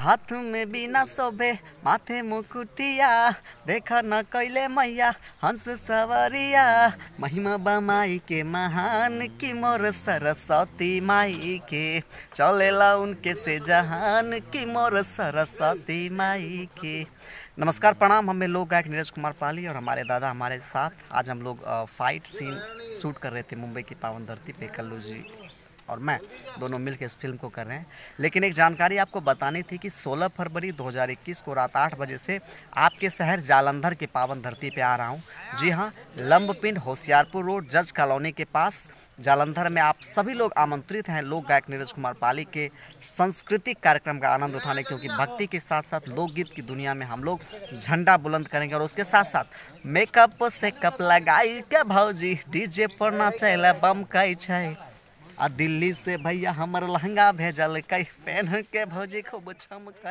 हाथ में बिना सोभे माथे मुकुटिया देखा न कैले मैया हंस सवरिया महिमा बमाई के महान की मोर सरस्वती माई के ला उनके से जहान की मोर सरस्वती माई के नमस्कार प्रणाम हमें लोग गायक नीरज कुमार पाली और हमारे दादा हमारे साथ आज हम लोग फाइट सीन शूट कर रहे थे मुंबई की पावन धरती पे कल्लू जी और मैं दोनों मिलकर इस फिल्म को कर रहे हैं लेकिन एक जानकारी आपको बतानी थी कि 16 फरवरी 2021 को रात आठ बजे से आपके शहर जालंधर के पावन धरती पे आ रहा हूँ जी हाँ लम्बपिंड होशियारपुर रोड जज कॉलोनी के पास जालंधर में आप सभी लोग आमंत्रित हैं लोक गायक नीरज कुमार पाली के सांस्कृतिक कार्यक्रम का आनंद उठाने क्योंकि भक्ति के साथ साथ लोकगीत की दुनिया में हम लोग झंडा बुलंद करेंगे और उसके साथ साथ मेकअप से कप लगाई के भौजी डीजे पर ना चल बम कई आ दिल्ली से भैया हमर लहंगा भेजल कई पहन के भौजी खूब छमक